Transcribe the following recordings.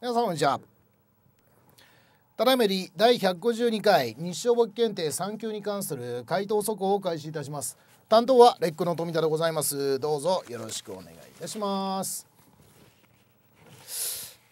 皆さんこんにちはただいまより第152回日照簿記検定3級に関する回答速報を開始いたします担当はレックの富田でございますどうぞよろしくお願いいたします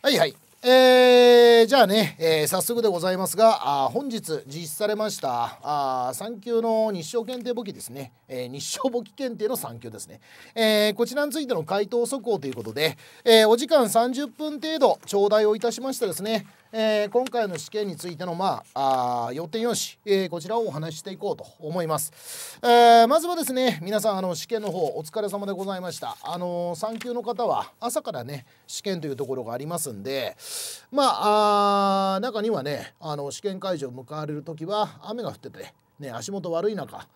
はいはいえー、じゃあね、えー、早速でございますがあ本日実施されましたあ3級の日照検定簿記ですね、えー、日照簿記検定の3級ですね、えこちらについての回答速報ということで、えお時間30分程度頂戴をいたしましたですねえー、今回の試験についての、まあ、あ予定用紙、えー、こちらをお話ししていこうと思います、えー、まずはですね皆さんあの試験の方お疲れ様でございましたあのー、級の方は朝からね試験というところがありますんでまあ中にはねあの試験会場を迎えれる時は雨が降っててね足元悪い中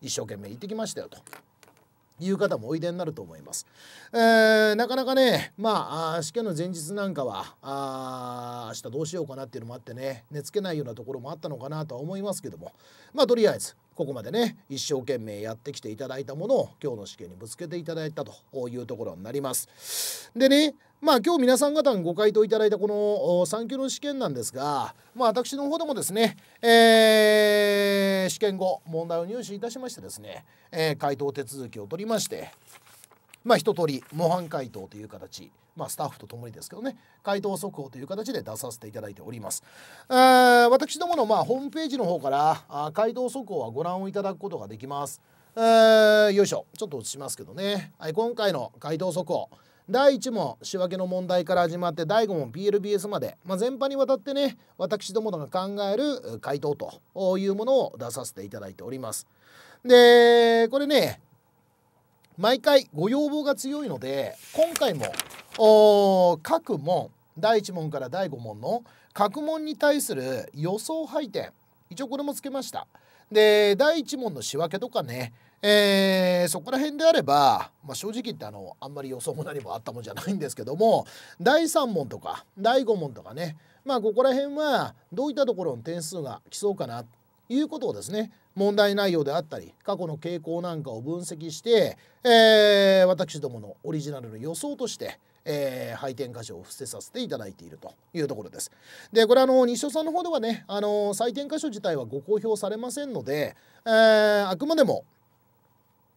一生懸命行ってきましたよという方もおいでになると思います。えー、なかなかね、まあ、試験の前日なんかは、あ明日どうしようかなっていうのもあってね、寝つけないようなところもあったのかなとは思いますけども、まあ、とりあえず、ここまでね一生懸命やってきていただいたものを今日の試験にぶつけていただいたというところになります。でねまあ今日皆さん方にご回答いただいたこの3級の試験なんですが、まあ、私の方でもですね、えー、試験後問題を入手いたしましてですね、えー、回答手続きを取りましてまあ一通り模範解答という形、まあ、スタッフとともにですけどね回答速報という形で出させていただいております私どものまあホームページの方からあ回答速報はご覧をいただくことができますよいしょちょっと映しますけどね、はい、今回の回答速報第1問仕分けの問題から始まって第5問 PLBS まで、まあ、全般にわたってね私どもが考える回答というものを出させていただいております。でこれね毎回ご要望が強いので今回も各問第1問から第5問の各問に対する予想配点一応これもつけましたで第1問の仕分けとかねえー、そこら辺であれば、まあ、正直言ってあのあんまり予想も何もあったもんじゃないんですけども第3問とか第5問とかねまあここら辺はどういったところの点数が来そうかなということをですね問題内容であったり過去の傾向なんかを分析して、えー、私どものオリジナルの予想として、えー、配点箇所を伏せさせていただいているというところです。でこれあの西尾さんの方ではねあの採点箇所自体はご公表されませんので、えー、あくまでも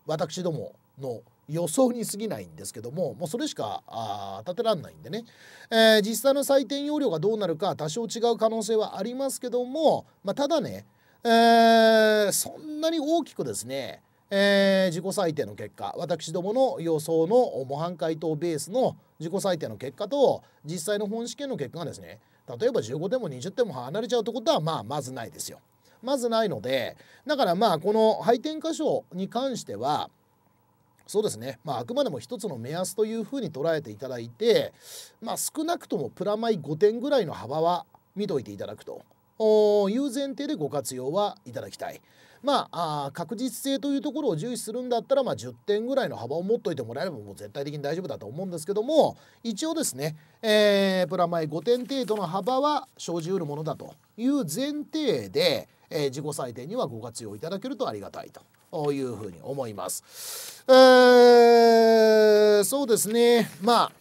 私どもの予想に過ぎないんですけどももうそれしかあ立てらんないんでね、えー、実際の採点要領がどうなるか多少違う可能性はありますけども、まあ、ただねえー、そんなに大きくですね、えー、自己採点の結果私どもの予想の模範解答ベースの自己採点の結果と実際の本試験の結果がですね例えば15点も20点も離れちゃうってことはまあまずないですよ。まずないのでだからまあこの配点箇所に関してはそうですね、まあ、あくまでも一つの目安というふうに捉えていただいて、まあ、少なくともプラマイ5点ぐらいの幅は見といていただくという前提でご活用はいただきたい。まあ、あ確実性というところを重視するんだったら、まあ、10点ぐらいの幅を持っといてもらえればもう絶対的に大丈夫だと思うんですけども一応ですね、えー、プラマイ5点程度の幅は生じうるものだという前提で、えー、自己採点にはご活用いただけるとありがたいというふうに思います。えー、そうですねまあ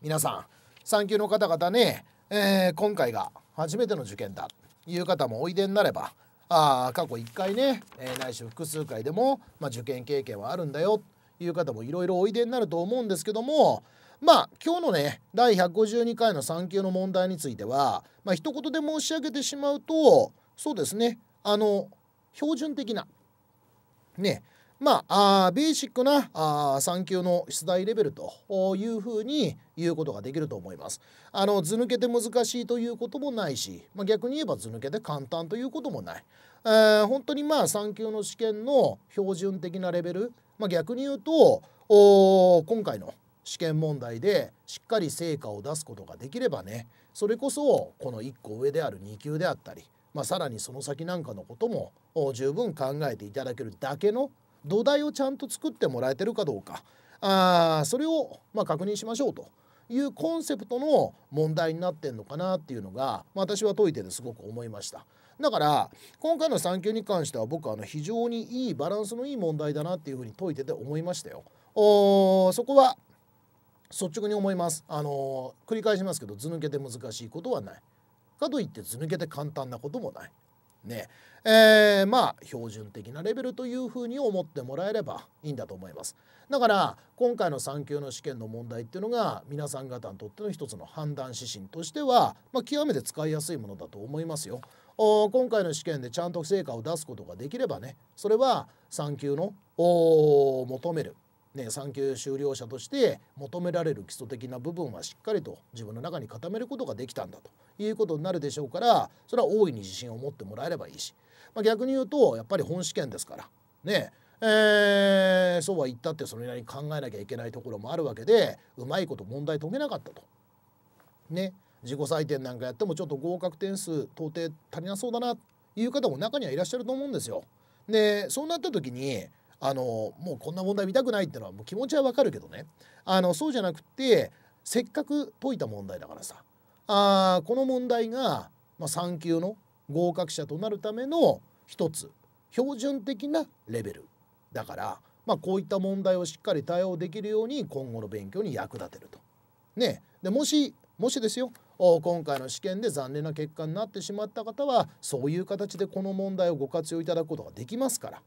皆さん産休の方々ね、えー、今回が初めての受験だという方もおいでになればあ過去1回ね、えー、ないし複数回でも、まあ、受験経験はあるんだよという方もいろいろおいでになると思うんですけどもまあ今日のね第152回の3級の問題については、まあ一言で申し上げてしまうとそうですねあの標準的なねまあ、あベーシックなあ3級の出題レベルというふうに言うことができると思います。あの図抜けて難しいということもないし、まあ、逆に言えば図抜けて簡単ということもない。えー、本当にまあ3級の試験の標準的なレベル、まあ、逆に言うと今回の試験問題でしっかり成果を出すことができればねそれこそこの1個上である2級であったり、まあ、さらにその先なんかのことも十分考えていただけるだけの土台をちゃんと作ってもらえてるかどうかあそれをま確認しましょうというコンセプトの問題になってんのかなっていうのが、まあ、私は解いててすごく思いました。だから今回の産休に関しては僕はあの非常にいいバランスのいい問題だなっていうふうに解いてて思いましたよ。おそこは率直に思います。あの繰り返しますけど図抜けて難しいことはない。かといって図抜けて簡単なこともない。ねえー、まあ標準的なレベルというふうに思ってもらえればいいんだと思います。だから今回の3級の試験の問題っていうのが皆さん方にとっての一つの判断指針としては、まあ、極めて使いやすいものだと思いますよ。今回の試験でちゃんと成果を出すことができればねそれは3級の求めるね、産休終了者として求められる基礎的な部分はしっかりと自分の中に固めることができたんだということになるでしょうからそれは大いに自信を持ってもらえればいいし、まあ、逆に言うとやっぱり本試験ですからねえー、そうは言ったってそれなりに考えなきゃいけないところもあるわけでうまいこと問題解けなかったと。ね自己採点なんかやってもちょっと合格点数到底足りなそうだなという方も中にはいらっしゃると思うんですよ。でそうなった時にあのもうこんな問題見たくないってのはもう気持ちはわかるけどねあのそうじゃなくてせっかく解いた問題だからさあこの問題が、まあ、3級の合格者となるための一つ標準的なレベルだから、まあ、こういった問題をしっかり対応できるように今後の勉強に役立てると。ね、でもしもしですよ今回の試験で残念な結果になってしまった方はそういう形でこの問題をご活用いただくことができますから。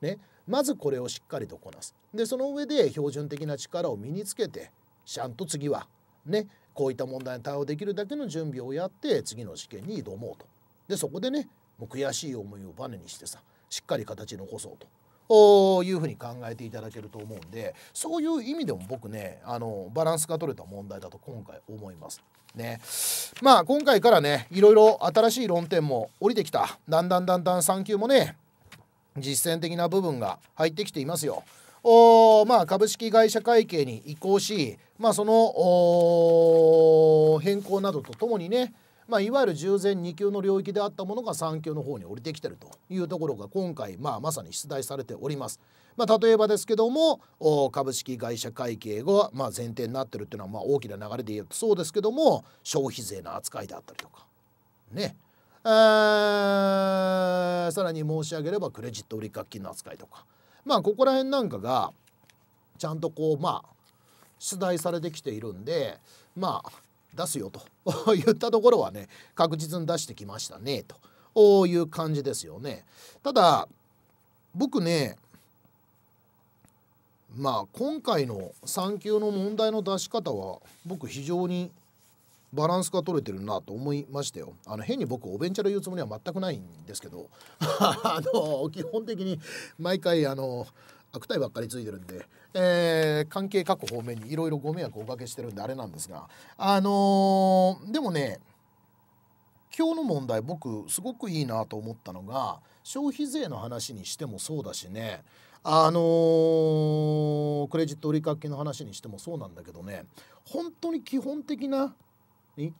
ね、まずこれをしっかりとこなすでその上で標準的な力を身につけてちゃんと次はねこういった問題に対応できるだけの準備をやって次の試験に挑もうとでそこでねもう悔しい思いをバネにしてさしっかり形残そうとおいうふうに考えていただけると思うんでそういう意味でも僕ねあのバランスが取れた問題だと今回思います。ね、まあ今回からねいろいろ新しい論点も降りてきただんだんだんだん産級もね実践的な部分が入ってきていますよ。おまあ、株式会社会計に移行し、まあ、その変更などとともにね、まあ、いわゆる従前2級の領域であったものが3級の方に降りてきてるというところが今回、まあ、まさに出題されております。まあ、例えばですけども株式会社会計が、まあ、前提になってるっていうのは、まあ、大きな流れで言うとそうですけども消費税の扱いであったりとかねさらに申し上げればクレジット売掛金の扱いとかまあここら辺なんかがちゃんとこうまあ出題されてきているんでまあ出すよと言ったところはね確実に出してきましたねという感じですよね。ただ僕ねまあ今回の産休の問題の出し方は僕非常にバランスが取れてるなと思いましたよあの変に僕おベンチャーで言うつもりは全くないんですけど あの基本的に毎回あの悪態ばっかりついてるんで、えー、関係各方面にいろいろご迷惑をおかけしてるんであれなんですがあのー、でもね今日の問題僕すごくいいなと思ったのが消費税の話にしてもそうだしねあのー、クレジット売けの話にしてもそうなんだけどね本当に基本的な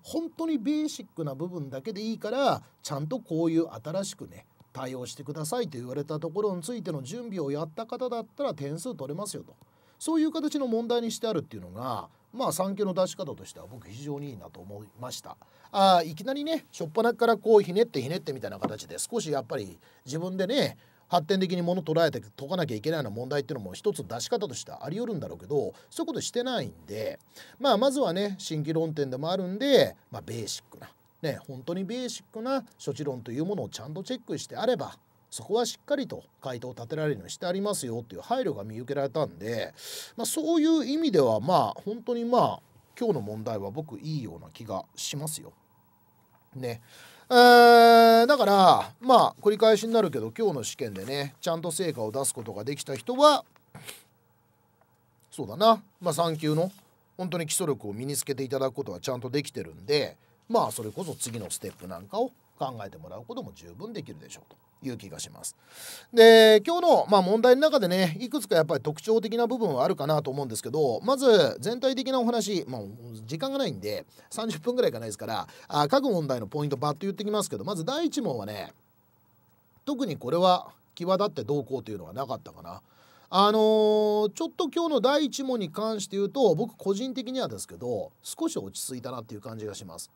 本当にベーシックな部分だけでいいからちゃんとこういう新しくね対応してくださいと言われたところについての準備をやった方だったら点数取れますよとそういう形の問題にしてあるっていうのがまあ3級の出し方としては僕非常にいいなと思いましたあいきなりねしょっぱなからこうひねってひねってみたいな形で少しやっぱり自分でね発展的にもの捉えて解かなきゃいけないような問題っていうのも一つ出し方としてはあり得るんだろうけどそういうことしてないんで、まあ、まずはね新規論点でもあるんで、まあ、ベーシックな、ね、本当にベーシックな処置論というものをちゃんとチェックしてあればそこはしっかりと回答を立てられるようにしてありますよっていう配慮が見受けられたんで、まあ、そういう意味ではまあ本当にまあ今日の問題は僕いいような気がしますよ。ね。えー、だからまあ繰り返しになるけど今日の試験でねちゃんと成果を出すことができた人はそうだなまあ3級の本当に基礎力を身につけていただくことはちゃんとできてるんでまあそれこそ次のステップなんかを考えてもらうことも十分できるでしょうという気がします。で今日のまあ問題の中でねいくつかやっぱり特徴的な部分はあるかなと思うんですけどまず全体的なお話、まあ、時間がないんで30分ぐらいかないですからあ各問題のポイントバッと言ってきますけどまず第1問はね特にこれは際立ってどうこうというのはなかったかな。あのー、ちょっと今日の第1問に関して言うと僕個人的にはですけど少し落ち着いたなっていう感じがします。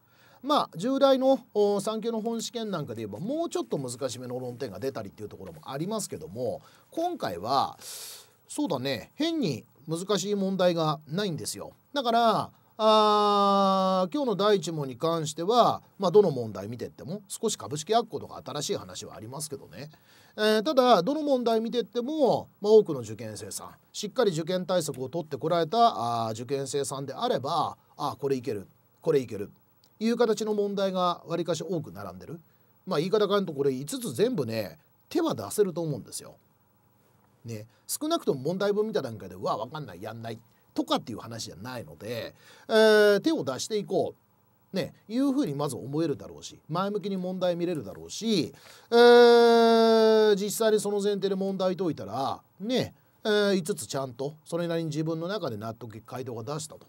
まあ従来の産経の本試験なんかで言えばもうちょっと難しめの論点が出たりっていうところもありますけども今回はそうだね変に難しい問題がないんですよ。だからあ今日の第1問に関しては、まあ、どの問題見てっても少し株式発行とか新しい話はありますけどね、えー、ただどの問題見てっても、まあ、多くの受験生さんしっかり受験対策を取ってこられたあ受験生さんであればあこれいけるこれいけるいう形の問題がわりかし多く並んでる。まあ言い方変えるとこれ5つ全部ね手は出せると思うんですよ。ね、少なくとも問題文見た段階で「うわ分かんないやんない」とかっていう話じゃないので、えー、手を出していこう。ね、いうふうにまず思えるだろうし前向きに問題見れるだろうし、えー、実際にその前提で問題解いたらね、えー、5つちゃんとそれなりに自分の中で納得いく回答が出したと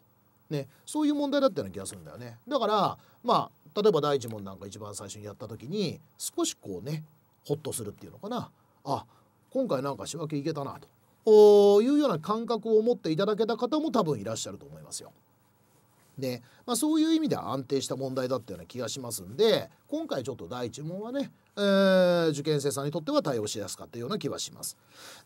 ね、そういう問題だったような気がするんだよね。だからまあ例えば第一問なんか一番最初にやった時に少しこうねホッとするっていうのかなあ今回なんか仕分けいけたなというような感覚を持っていただけた方も多分いらっしゃると思いますよ。で、まあ、そういう意味では安定した問題だったような気がしますんで今回ちょっと第一問はねえー、受験生さんにとっては対応しやすかったような気はします。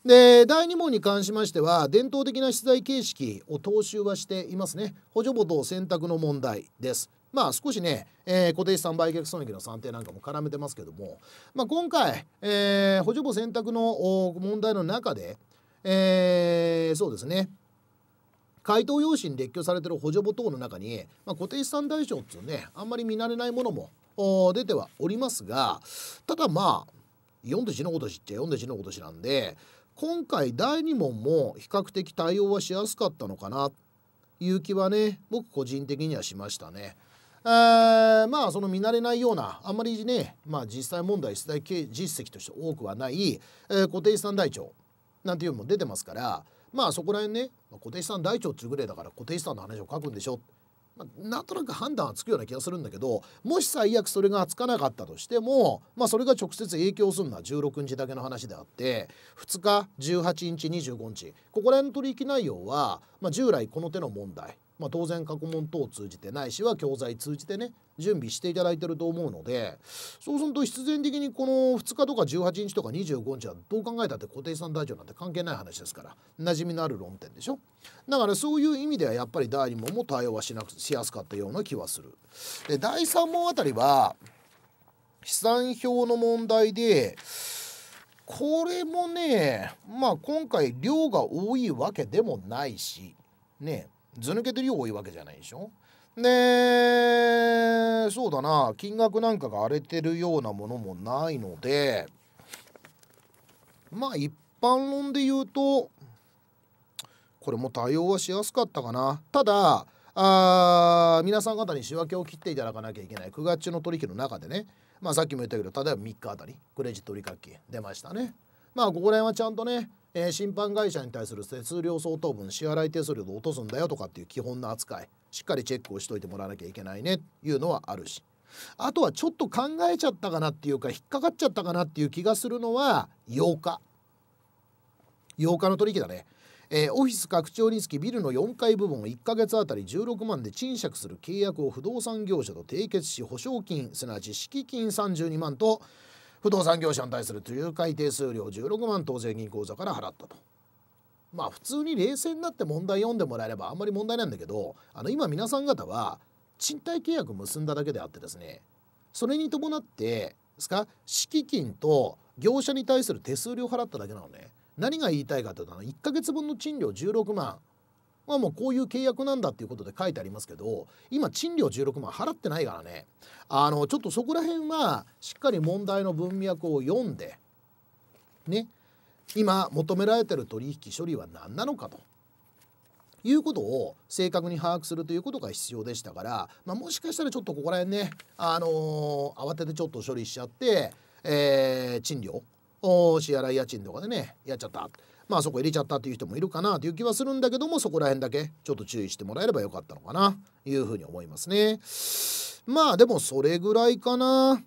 で第2問に関しましては伝統的な出題形式を踏襲はしていますね補助簿と選択の問題です。まあ少しね、えー、固定資産売却損益の算定なんかも絡めてますけども、まあ、今回、えー、補助簿選択の問題の中で、えー、そうですね回答用紙に列挙されてる補助簿等の中に、まあ、固定資産対象っていうねあんまり見慣れないものも出てはおりますがただまあ読んで字のことしっちゃ読んで字のことしなんで今回第2問も比較的対応はしやすかったのかなという気はね僕個人的にはしましたね。えー、まあその見慣れないようなあんまりね、まあ、実際問題出題実績として多くはない、えー、固定資産台帳なんていうのも出てますからまあそこら辺ね固定資産台帳っていうぐらいだから固定資産の話を書くんでしょまあ、なんとなく判断はつくような気がするんだけどもし最悪それがつかなかったとしても、まあ、それが直接影響するのは16日だけの話であって2日18日25日ここら辺の取引内容は、まあ、従来この手の問題まあ、当然過去問等を通じてないしは教材通じてね準備していただいてると思うのでそうすると必然的にこの2日とか18日とか25日はどう考えたって固定資産台帳なんて関係ない話ですから馴染みのある論点でしょだからそういう意味ではやっぱり第2問も対応はしなくしやすかったような気はする。で第3問あたりは資産表の問題でこれもねまあ今回量が多いわけでもないしねず抜けてるよ多いわけじゃないでしょでそうだな金額なんかが荒れてるようなものもないのでまあ一般論で言うとこれも対応はしやすかったかなただあ皆さん方に仕分けを切っていただかなきゃいけない9月中の取引の中でね、まあ、さっきも言ったけど例えば3日あたりクレジット売掛出ましたねまあここら辺はちゃんとねえー、審判会社に対する手数料相当分支払い手数料を落とすんだよとかっていう基本の扱いしっかりチェックをしといてもらわなきゃいけないねいうのはあるしあとはちょっと考えちゃったかなっていうか引っかかっちゃったかなっていう気がするのは8日8日の取引だね。えー、オフィス拡張につきビルの4階部分を1ヶ月あたり16万で賃借する契約を不動産業者と締結し保証金すなわち敷金32万と不動産業者に対する仲介手数料16万当税銀口座から払ったと。まあ普通に冷静になって問題読んでもらえればあんまり問題ないんだけどあの今皆さん方は賃貸契約結んだだけであってですねそれに伴ってですか敷金と業者に対する手数料払っただけなのね何が言いたいかというと1ヶ月分の賃料16万まあもうこういう契約なんだっていうことで書いてありますけど今賃料16万払ってないからねあのちょっとそこら辺はしっかり問題の文脈を読んでね今求められてる取引処理は何なのかということを正確に把握するということが必要でしたから、まあ、もしかしたらちょっとここら辺ね、あのー、慌ててちょっと処理しちゃって、えー、賃料支払い家賃とかでねやっちゃったまあそこ入れちゃったっていう人もいるかなという気はするんだけどもそこら辺だけちょっと注意してもらえればよかったのかないうふうに思いますねまあでもそれぐらいかな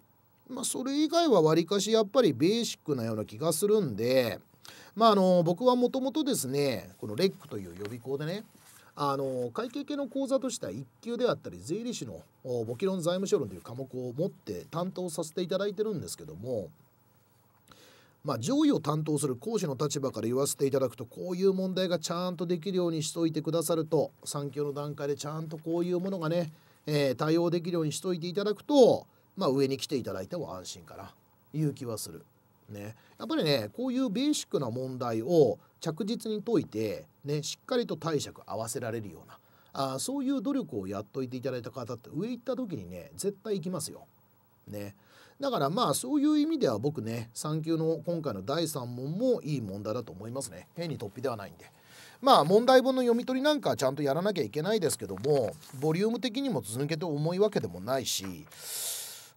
まあそれ以外はわりかしやっぱりベーシックなような気がするんでまああの僕はもともとですねこのレックという予備校でねあの会計系の講座としては1級であったり税理士の簿記論財務諸論という科目を持って担当させていただいてるんですけどもまあ、上位を担当する講師の立場から言わせていただくとこういう問題がちゃんとできるようにしといてくださると産休の段階でちゃんとこういうものがね、えー、対応できるようにしといていただくと、まあ、上に来ていただいても安心かないう気はする。ね、やっぱりねこういうベーシックな問題を着実に解いて、ね、しっかりと貸借合わせられるようなあそういう努力をやっといていただいた方って上行った時にね絶対行きますよ。ね、だからまあそういう意味では僕ね3級の今回の第3問もいい問題だと思いますね変に突飛ではないんで。まあ問題本の読み取りなんかちゃんとやらなきゃいけないですけどもボリューム的にも続けて重いわけでもないし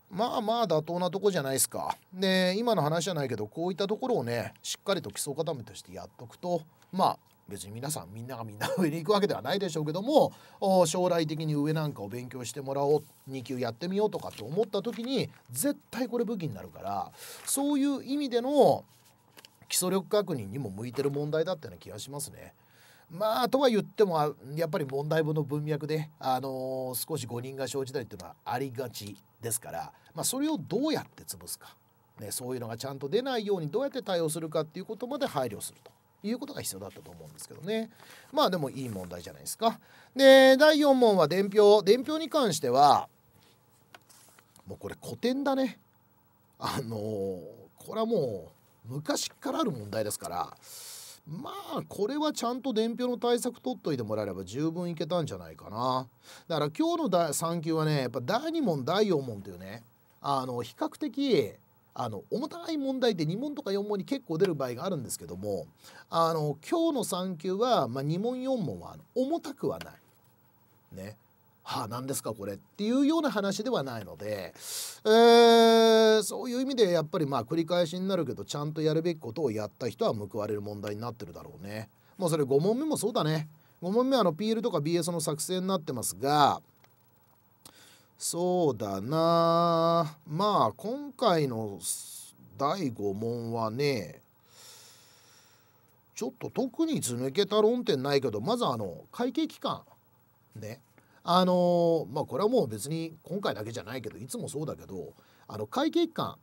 まあまあ妥当なとこじゃないですか。で今の話じゃないけどこういったところをねしっかりと基礎固めとしてやっとくとまあ別に皆さんみんながみんな上に行くわけではないでしょうけども 将来的に上なんかを勉強してもらおう2級やってみようとかって思った時に絶対これ武器になるからそういう意味での基礎力確認にも向いてる問題だったような気がしますね。まあとは言ってもやっぱり問題文の文脈で、あのー、少し誤認が生じたりっていうのはありがちですから、まあ、それをどうやって潰すか、ね、そういうのがちゃんと出ないようにどうやって対応するかっていうことまで配慮すると。いうことが必要だったと思うんですけどねまあでもいい問題じゃないですか。で第4問は伝票伝票に関してはもうこれ古典だね。あのー、これはもう昔からある問題ですからまあこれはちゃんと伝票の対策取っといてもらえれば十分いけたんじゃないかなだから今日の第3級はねやっぱ第2問第4問というねあの比較的あの重たい問題で2問とか4問に結構出る場合があるんですけどもあの今日の3級は、まあ、2問4問は重たくはない。ね。はあ何ですかこれっていうような話ではないので、えー、そういう意味でやっぱりまあ繰り返しになるけどちゃんとやるべきことをやった人は報われる問題になってるだろうね。もうそれ5問目もそうだね。5問目はあの PL とか BS の作成になってますがそうだなまあ今回の第5問はねちょっと特に図抜けた論点ないけどまずあの会計期間ねあのまあこれはもう別に今回だけじゃないけどいつもそうだけどあの会計期間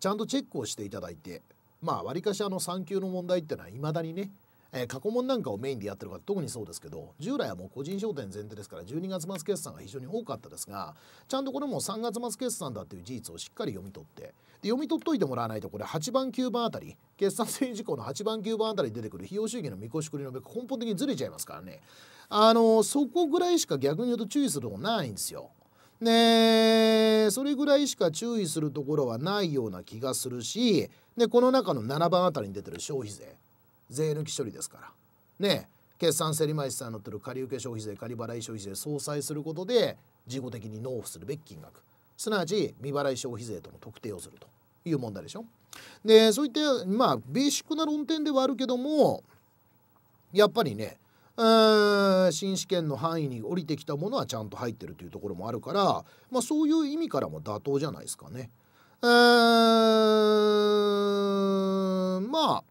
ちゃんとチェックをしていただいてまあわりかしあの3級の問題ってのはいまだにねえー、過去問なんかをメインでやってる方特にそうですけど従来はもう個人商店前提ですから12月末決算が非常に多かったですがちゃんとこれも3月末決算だっていう事実をしっかり読み取ってで読み取っといてもらわないとこれ8番9番あたり決算整理事項の8番9番あたりに出てくる費用主義の見越し繰りのべ根本的にずれちゃいますからねあのそこぐらいしか逆に言うと注意するとこないんですよ。ねそれぐらいしか注意するところはないような気がするしでこの中の7番あたりに出てる消費税税抜き処理ですからね決算競り前資産に載ってる仮受消費税仮払い消費税相殺することで事後的に納付するべき金額すなわち未払い消費税との特定をするという問題でしょ。でそういったまあベーシックな論点ではあるけどもやっぱりね新試験の範囲に降りてきたものはちゃんと入ってるというところもあるから、まあ、そういう意味からも妥当じゃないですかね。まあ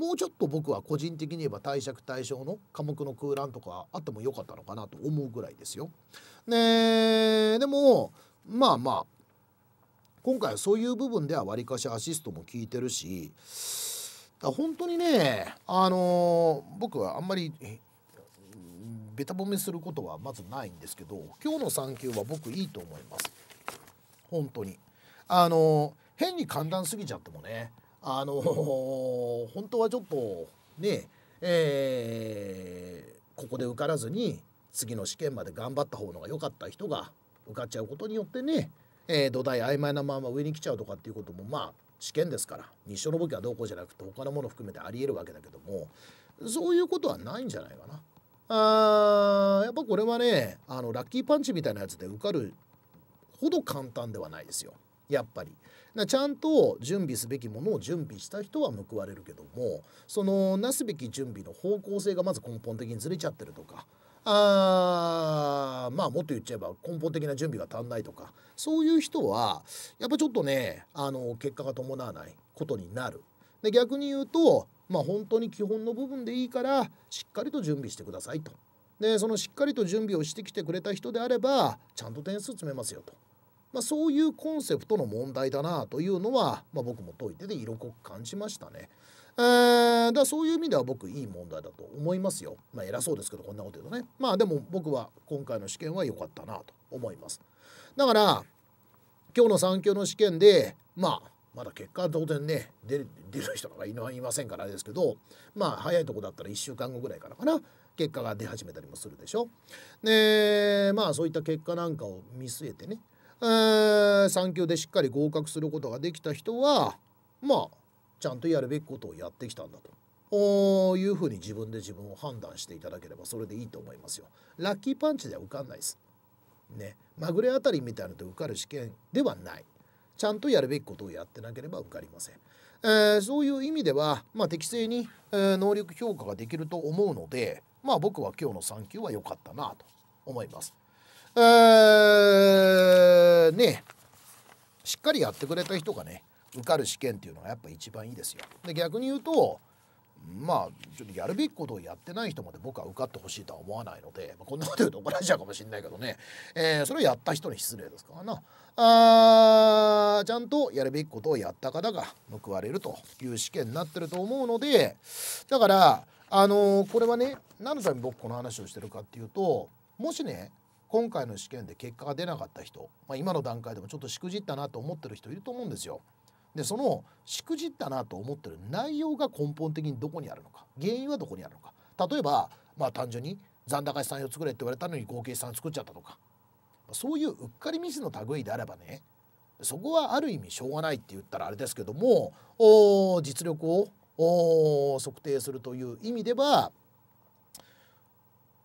もうちょっと僕は個人的に言えば貸借対象の科目の空欄とかあってもよかったのかなと思うぐらいですよ。ねでもまあまあ今回はそういう部分ではわりかしアシストも効いてるし本当にねあのー、僕はあんまりべた褒めすることはまずないんですけど今日の3級は僕いいと思います本当にあのー、変に寒暖すぎちゃってもねあの本当はちょっとねえー、ここで受からずに次の試験まで頑張った方のが良かった人が受かっちゃうことによってね、えー、土台曖昧なまま上に来ちゃうとかっていうこともまあ試験ですから日照の簿記はどうこうじゃなくて他のもの含めてありえるわけだけどもそういうことはないんじゃないかな。あーやっぱこれはねあのラッキーパンチみたいなやつで受かるほど簡単ではないですよやっぱり。ちゃんと準備すべきものを準備した人は報われるけどもそのなすべき準備の方向性がまず根本的にずれちゃってるとかあまあもっと言っちゃえば根本的な準備が足んないとかそういう人はやっぱちょっとねあの結果が伴わないことになる。で逆に言うとまあ本当に基本の部分でいいからしっかりと準備してくださいと。でそのしっかりと準備をしてきてくれた人であればちゃんと点数詰めますよと。まあ、そういうコンセプトの問題だなというのは、まあ、僕も解いてて色濃く感じましたね。えー、だそういう意味では僕いい問題だと思いますよ。まあ、偉そうですけどこんなこと言うとね。まあでも僕は今回の試験は良かったなと思います。だから今日の3級の試験でまあまだ結果は当然ね出る人とかいませんからあれですけどまあ早いとこだったら1週間後ぐらいからかな結果が出始めたりもするでしょ。でまあそういった結果なんかを見据えてね産休でしっかり合格することができた人はまあちゃんとやるべきことをやってきたんだと。いうふうに自分で自分を判断していただければそれでいいと思いますよ。ラッキーパンチでは受かんないです。ね、まぐれあたりみたいなと受かる試験ではない。ちゃんとやるべきことをやってなければ受かりません。えー、そういう意味では、まあ、適正に、えー、能力評価ができると思うので、まあ、僕は今日の3級は良かったなと思います。えー、ねしっかりやってくれた人がね受かる試験っていうのがやっぱ一番いいですよ。で逆に言うとまあちょっとやるべきことをやってない人まで僕は受かってほしいとは思わないので、まあ、こんなこと言うと怒られちゃうかもしれないけどね、えー、それをやった人に失礼ですからなあちゃんとやるべきことをやった方が報われるという試験になってると思うのでだからあのー、これはね何のために僕この話をしてるかっていうともしね今回の試験で結果が出なかった人、まあ、今の段階でもちょっとしくじったなと思ってる人いると思うんですよ。でそのしくじったなと思ってる内容が根本的にどこにあるのか原因はどこにあるのか例えばまあ単純に残高資産を作れって言われたのに合計資産作っちゃったとかそういううっかりミスの類であればねそこはある意味しょうがないって言ったらあれですけどもお実力を測定するという意味では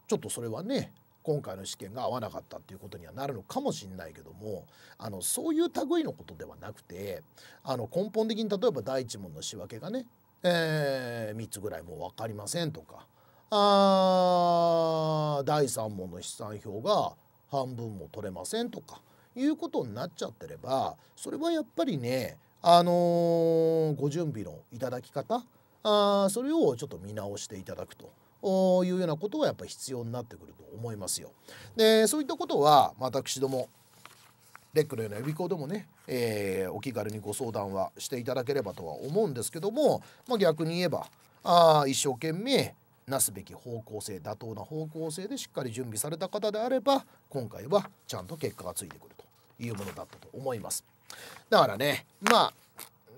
ちょっとそれはね今回の試験が合わなかったっていうことにはなるのかもしれないけどもあのそういう類のことではなくてあの根本的に例えば第一問の仕分けがね、えー、3つぐらいもう分かりませんとかあ第3問の試算表が半分も取れませんとかいうことになっちゃってればそれはやっぱりねあのー、ご準備のいただき方あそれをちょっと見直していただくというようなことがやっぱり必要になってくると思いますよ。でそういったことは私どもレックのような予備校でもね、えー、お気軽にご相談はしていただければとは思うんですけども、まあ、逆に言えばあ一生懸命なすべき方向性妥当な方向性でしっかり準備された方であれば今回はちゃんと結果がついてくるというものだったと思います。だからねまあ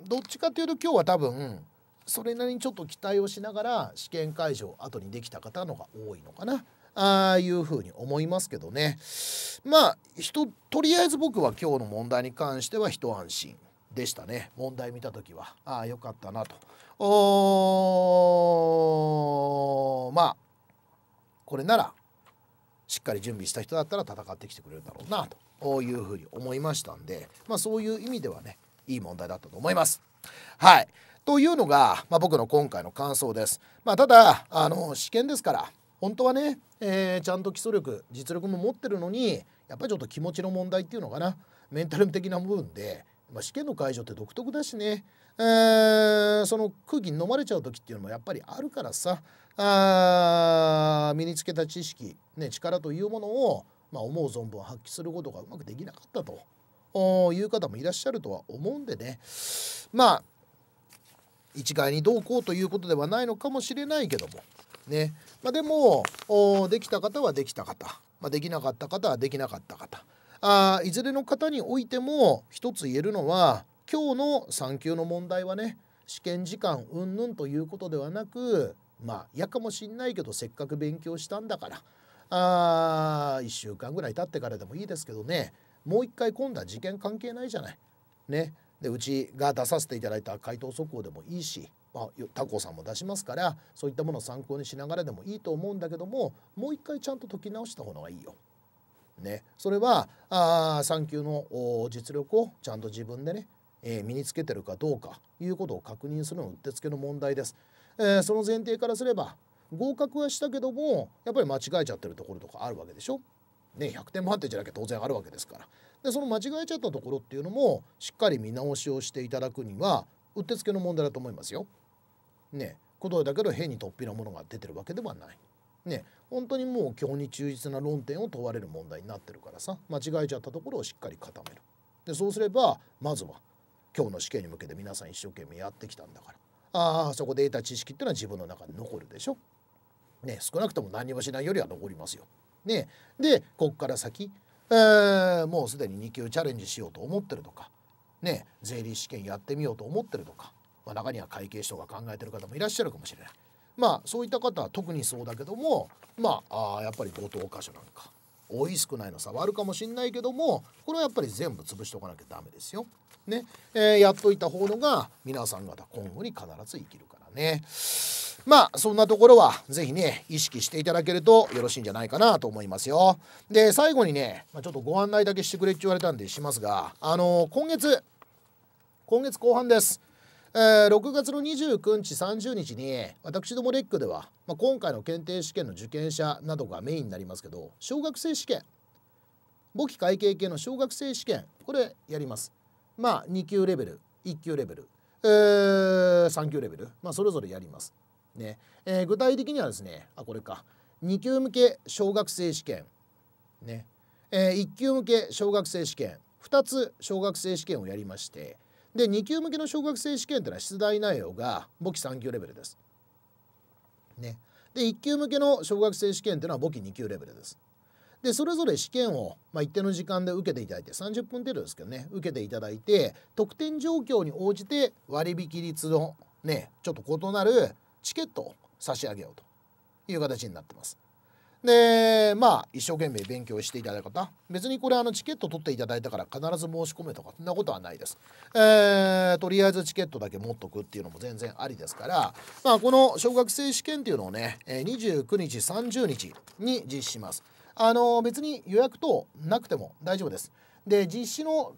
どっちかというと今日は多分それなりにちょっと期待をしながら試験会場を後にできた方のが多いのかな。ああいうふうに思いますけどねまあ人とりあえず僕は今日の問題に関しては一安心でしたね問題見た時はああよかったなとおまあこれならしっかり準備した人だったら戦ってきてくれるだろうなというふうに思いましたんでまあそういう意味ではねいい問題だったと思います。はいというのが、まあ、僕の今回の感想です。まあ、ただあの試験ですから本当はね、えー、ちゃんと基礎力実力も持ってるのにやっぱりちょっと気持ちの問題っていうのかなメンタル的な部分で、まあ、試験の会場って独特だしね、えー、その空気に飲まれちゃう時っていうのもやっぱりあるからさあ身につけた知識、ね、力というものを、まあ、思う存分発揮することがうまくできなかったという方もいらっしゃるとは思うんでねまあ一概にどうこうということではないのかもしれないけどもね、まあ、でもできた方はできた方、まあ、できなかった方はできなかった方あいずれの方においても一つ言えるのは今日の産休の問題はね試験時間うんぬんということではなくまあ嫌かもしんないけどせっかく勉強したんだからあ1週間ぐらい経ってからでもいいですけどねもう一回今度は事件関係ないじゃない。ねでうちが出させていただいた回答速報でもいいし、まあ、タコさんも出しますからそういったものを参考にしながらでもいいと思うんだけどももう一回ちゃんと解き直した方がいいよ。ね、それはあ3級の実力をちゃんと自分でね、えー、身につけてるかどうかいうことを確認するのうってつけの問題です。えー、その前提からすれば合格はしたけどもやっぱり間違えちゃってるところとかあるわけでしょね、100点満点じゃなきゃ当然あるわけですからでその間違えちゃったところっていうのもしっかり見直しをしていただくにはうってつけの問題だと思いますよ。ねことだけど変に突飛なものが出てるわけではない。ね本当にもう基本に忠実な論点を問われる問題になってるからさ間違えちゃったところをしっかり固める。でそうすればまずは今日の試験に向けて皆さん一生懸命やってきたんだからああそこで得た知識っていうのは自分の中に残るでしょ。ね少なくとも何もしないよりは残りますよ。ね、でこっから先、えー、もうすでに2級チャレンジしようと思ってるとか、ね、税理士試験やってみようと思ってるとか、まあ、中には会計士とか考えてる方もいらっしゃるかもしれない。まあそういった方は特にそうだけどもまああやっぱり五島箇所なんか多い少ないの差はあるかもしんないけどもこれはやっぱり全部潰しておかなきゃダメですよ。ね、えー、やっといた方のが皆さん方今後に必ず生きるから。ね。まあそんなところは是非ね意識していただけるとよろしいんじゃないかなと思いますよ。で最後にね、まあ、ちょっとご案内だけしてくれって言われたんでしますがあのー、今月今月後半です。えー、6月の29日30日に私どもレックでは、まあ、今回の検定試験の受験者などがメインになりますけど小学生試験簿記会計系の小学生試験これやります。まあ2級レベル1級レベルえー、3級レベル、まあ、それぞれやります。ねえー、具体的にはですねあこれか2級向け小学生試験、ねえー、1級向け小学生試験2つ小学生試験をやりましてで2級向けの小学生試験というのは出題内容が簿記3級レベルです。ね、で1級向けの小学生試験というのは簿記2級レベルです。でそれぞれ試験を、まあ、一定の時間で受けていただいて30分程度ですけどね受けていただいて得点状況に応じて割引率のねちょっと異なるチケットを差し上げようという形になってます。でまあ一生懸命勉強していただいた方別にこれあのチケット取っていただいたから必ず申し込めとかそんなことはないです、えー、とりあえずチケットだけ持っとくっていうのも全然ありですからまあこの小学生試験っていうのをね29日30日に実施しますあの別に予約等なくても大丈夫です。で実施の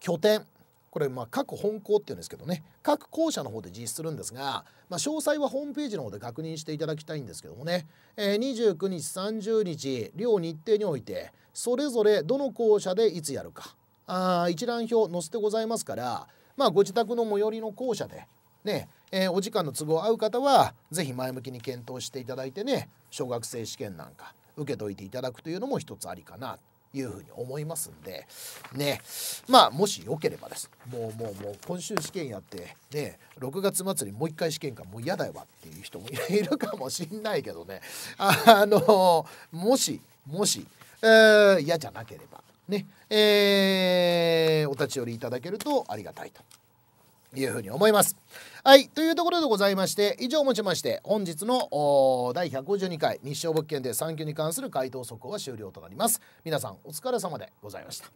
拠点これまあ各本校っていうんですけどね各校舎の方で実施するんですが、まあ、詳細はホームページの方で確認していただきたいんですけどもね、えー、29日30日両日程においてそれぞれどの校舎でいつやるかあ一覧表載せてございますから、まあ、ご自宅の最寄りの校舎でねえー、お時間の都合合う方は是非前向きに検討していただいてね小学生試験なんか受けといていただくというのも一つありかなというふうに思いますんでねまあもしよければですもうもうもう今週試験やってね6月末にもう一回試験かもう嫌だよっていう人もいるかもしんないけどねあのもしもし嫌、えー、じゃなければねえー、お立ち寄りいただけるとありがたいというふうに思います。はい、というところでございまして、以上をもちまして、本日の第152回日照物件で産休に関する回答速報は終了となります。皆さんお疲れ様でございました。